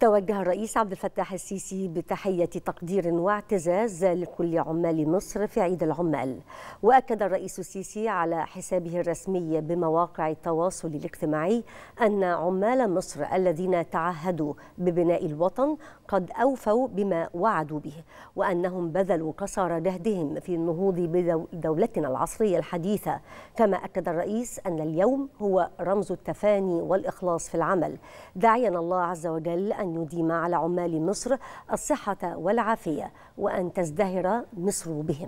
توجه الرئيس عبد الفتاح السيسي بتحية تقدير واعتزاز لكل عمال مصر في عيد العمال وأكد الرئيس السيسي على حسابه الرسمي بمواقع التواصل الاجتماعي أن عمال مصر الذين تعهدوا ببناء الوطن قد أوفوا بما وعدوا به وأنهم بذلوا قصار جهدهم في النهوض بدولتنا العصرية الحديثة كما أكد الرئيس أن اليوم هو رمز التفاني والإخلاص في العمل داعيا الله عز وجل أن أن يديم على عمال مصر الصحة والعافية وأن تزدهر مصر بهم